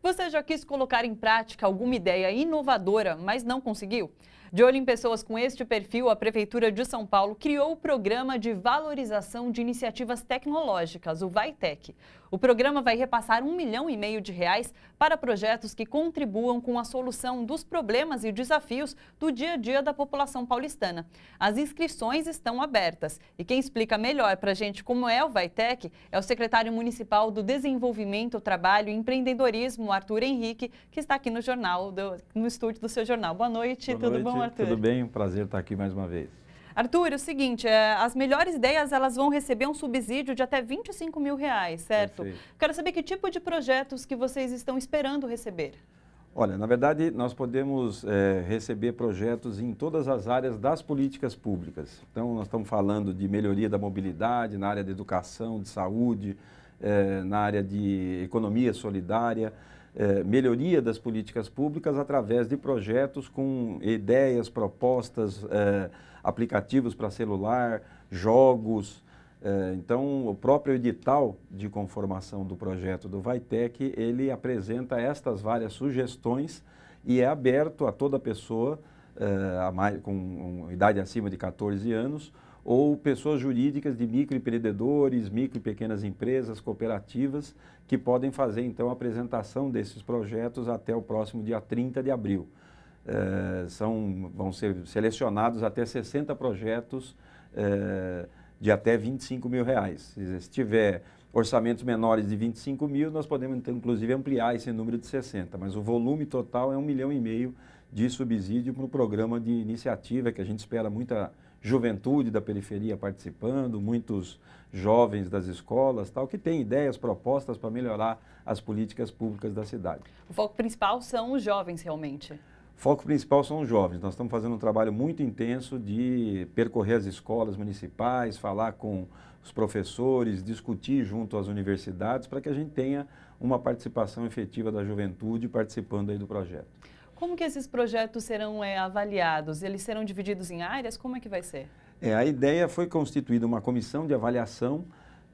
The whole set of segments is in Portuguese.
Você já quis colocar em prática alguma ideia inovadora, mas não conseguiu? De olho em pessoas com este perfil, a Prefeitura de São Paulo criou o Programa de Valorização de Iniciativas Tecnológicas, o VAITEC. O programa vai repassar um milhão e meio de reais para projetos que contribuam com a solução dos problemas e desafios do dia a dia da população paulistana. As inscrições estão abertas e quem explica melhor para a gente como é o VAITEC é o secretário municipal do Desenvolvimento, Trabalho e Empreendedorismo, Arthur Henrique, que está aqui no jornal, do, no estúdio do seu jornal. Boa noite, Boa tudo noite. bom? Arthur? Tudo bem, um prazer estar aqui mais uma vez. Arthur, é o seguinte, é, as melhores ideias elas vão receber um subsídio de até 25 mil reais, certo? Perfeito. Quero saber que tipo de projetos que vocês estão esperando receber. Olha, na verdade, nós podemos é, receber projetos em todas as áreas das políticas públicas. Então, nós estamos falando de melhoria da mobilidade, na área de educação, de saúde, é, na área de economia solidária, eh, melhoria das políticas públicas através de projetos com ideias, propostas, eh, aplicativos para celular, jogos. Eh, então, o próprio edital de conformação do projeto do Vaitec, ele apresenta estas várias sugestões e é aberto a toda pessoa a mais, com, com idade acima de 14 anos, ou pessoas jurídicas de microempreendedores, micro e pequenas empresas, cooperativas, que podem fazer então a apresentação desses projetos até o próximo dia 30 de abril. É, são, vão ser selecionados até 60 projetos é, de até 25 mil reais. Se tiver orçamentos menores de 25 mil, nós podemos então, inclusive ampliar esse número de 60, mas o volume total é um milhão e meio de subsídio para o programa de iniciativa, que a gente espera muita juventude da periferia participando, muitos jovens das escolas, tal, que têm ideias, propostas para melhorar as políticas públicas da cidade. O foco principal são os jovens realmente. Foco principal são os jovens. Nós estamos fazendo um trabalho muito intenso de percorrer as escolas municipais, falar com os professores, discutir junto às universidades para que a gente tenha uma participação efetiva da juventude participando aí do projeto. Como que esses projetos serão é, avaliados? Eles serão divididos em áreas? Como é que vai ser? É, a ideia foi constituída uma comissão de avaliação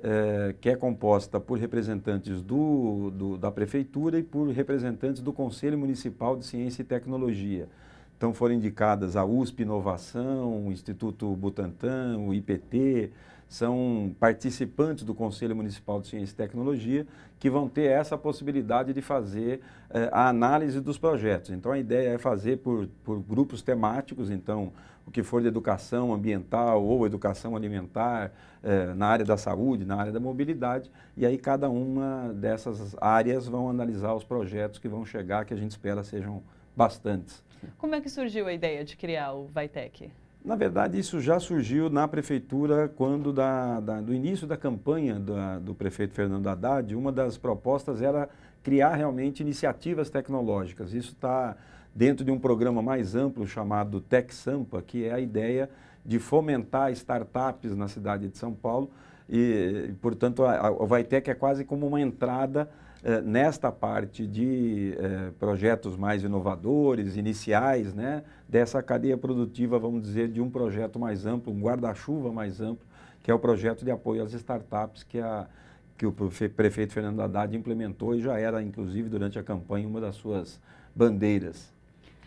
é, que é composta por representantes do, do, da prefeitura e por representantes do Conselho Municipal de Ciência e Tecnologia. Então foram indicadas a USP Inovação, o Instituto Butantan, o IPT, são participantes do Conselho Municipal de Ciência e Tecnologia que vão ter essa possibilidade de fazer eh, a análise dos projetos. Então, a ideia é fazer por, por grupos temáticos, então, o que for de educação ambiental ou educação alimentar, eh, na área da saúde, na área da mobilidade, e aí cada uma dessas áreas vão analisar os projetos que vão chegar, que a gente espera sejam bastantes. Como é que surgiu a ideia de criar o Vitec? Na verdade, isso já surgiu na prefeitura quando, da, da, do início da campanha da, do prefeito Fernando Haddad, uma das propostas era criar realmente iniciativas tecnológicas. Isso está dentro de um programa mais amplo chamado Tech Sampa, que é a ideia de fomentar startups na cidade de São Paulo. E, portanto, a, a, o Vitec é quase como uma entrada eh, nesta parte de eh, projetos mais inovadores, iniciais, né, dessa cadeia produtiva, vamos dizer, de um projeto mais amplo, um guarda-chuva mais amplo, que é o projeto de apoio às startups que, a, que o prefeito Fernando Haddad implementou e já era, inclusive, durante a campanha, uma das suas bandeiras.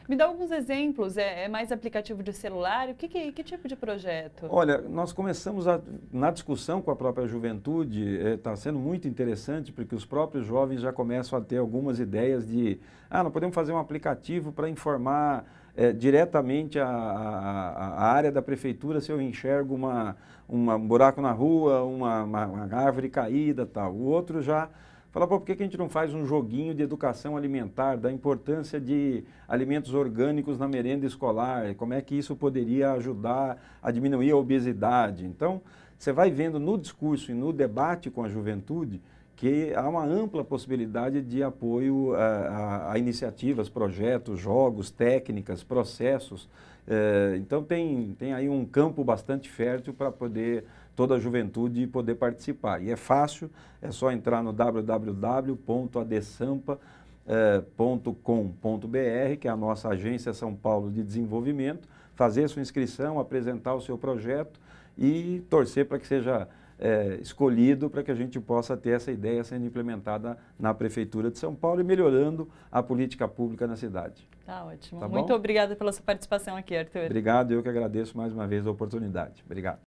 Me dá alguns exemplos, é, é mais aplicativo de celular? O que, que, que, tipo de projeto? Olha, nós começamos a, na discussão com a própria juventude, está é, tá sendo muito interessante, porque os próprios jovens já começam a ter algumas ideias de, ah, nós podemos fazer um aplicativo para informar é, diretamente a, a, a, área da prefeitura se eu enxergo uma, uma um buraco na rua, uma, uma, uma árvore caída tal. O outro já Fala, pô, por que, que a gente não faz um joguinho de educação alimentar, da importância de alimentos orgânicos na merenda escolar, como é que isso poderia ajudar a diminuir a obesidade? Então, você vai vendo no discurso e no debate com a juventude que há uma ampla possibilidade de apoio a, a, a iniciativas, projetos, jogos, técnicas, processos. É, então tem, tem aí um campo bastante fértil para poder toda a juventude poder participar. E é fácil, é só entrar no www.adsampa.com.br, eh, que é a nossa agência São Paulo de Desenvolvimento, fazer sua inscrição, apresentar o seu projeto e torcer para que seja é, escolhido para que a gente possa ter essa ideia sendo implementada na Prefeitura de São Paulo e melhorando a política pública na cidade. Tá ótimo. Tá Muito obrigada pela sua participação aqui, Arthur. Obrigado, eu que agradeço mais uma vez a oportunidade. Obrigado.